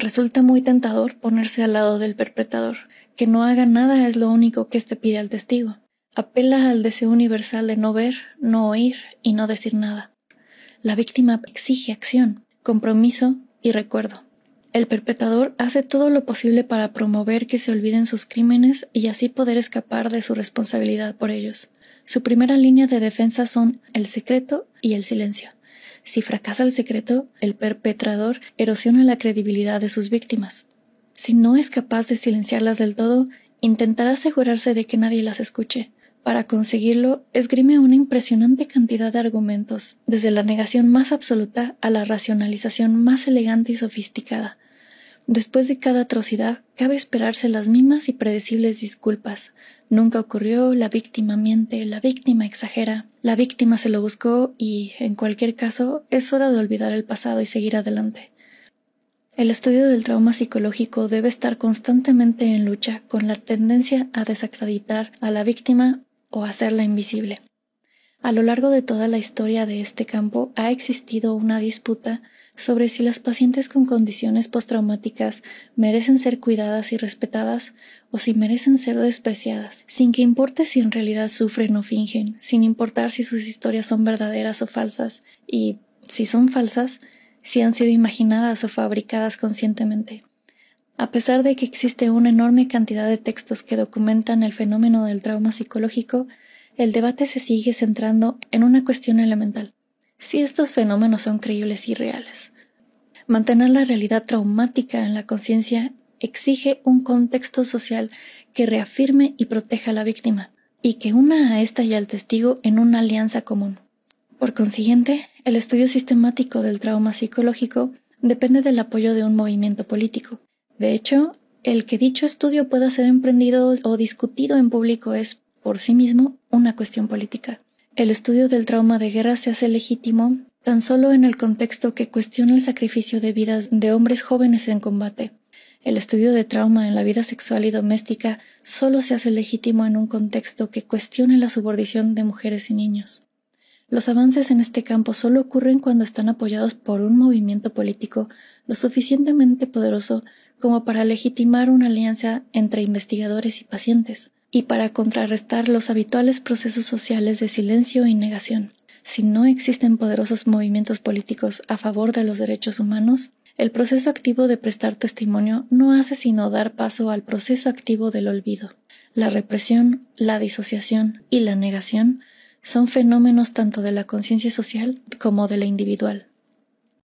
Resulta muy tentador ponerse al lado del perpetrador. Que no haga nada es lo único que éste pide al testigo. Apela al deseo universal de no ver, no oír y no decir nada. La víctima exige acción, compromiso y recuerdo. El perpetrador hace todo lo posible para promover que se olviden sus crímenes y así poder escapar de su responsabilidad por ellos. Su primera línea de defensa son el secreto y el silencio. Si fracasa el secreto, el perpetrador erosiona la credibilidad de sus víctimas. Si no es capaz de silenciarlas del todo, intentará asegurarse de que nadie las escuche. Para conseguirlo, esgrime una impresionante cantidad de argumentos, desde la negación más absoluta a la racionalización más elegante y sofisticada, Después de cada atrocidad, cabe esperarse las mismas y predecibles disculpas. Nunca ocurrió, la víctima miente, la víctima exagera, la víctima se lo buscó y, en cualquier caso, es hora de olvidar el pasado y seguir adelante. El estudio del trauma psicológico debe estar constantemente en lucha con la tendencia a desacreditar a la víctima o hacerla invisible. A lo largo de toda la historia de este campo ha existido una disputa sobre si las pacientes con condiciones postraumáticas merecen ser cuidadas y respetadas o si merecen ser despreciadas, sin que importe si en realidad sufren o fingen, sin importar si sus historias son verdaderas o falsas y, si son falsas, si han sido imaginadas o fabricadas conscientemente. A pesar de que existe una enorme cantidad de textos que documentan el fenómeno del trauma psicológico, el debate se sigue centrando en una cuestión elemental, si estos fenómenos son creíbles y reales. Mantener la realidad traumática en la conciencia exige un contexto social que reafirme y proteja a la víctima, y que una a esta y al testigo en una alianza común. Por consiguiente, el estudio sistemático del trauma psicológico depende del apoyo de un movimiento político. De hecho, el que dicho estudio pueda ser emprendido o discutido en público es por sí mismo una cuestión política. El estudio del trauma de guerra se hace legítimo tan solo en el contexto que cuestiona el sacrificio de vidas de hombres jóvenes en combate. El estudio de trauma en la vida sexual y doméstica solo se hace legítimo en un contexto que cuestione la subordinación de mujeres y niños. Los avances en este campo solo ocurren cuando están apoyados por un movimiento político lo suficientemente poderoso como para legitimar una alianza entre investigadores y pacientes y para contrarrestar los habituales procesos sociales de silencio y negación. Si no existen poderosos movimientos políticos a favor de los derechos humanos, el proceso activo de prestar testimonio no hace sino dar paso al proceso activo del olvido. La represión, la disociación y la negación son fenómenos tanto de la conciencia social como de la individual.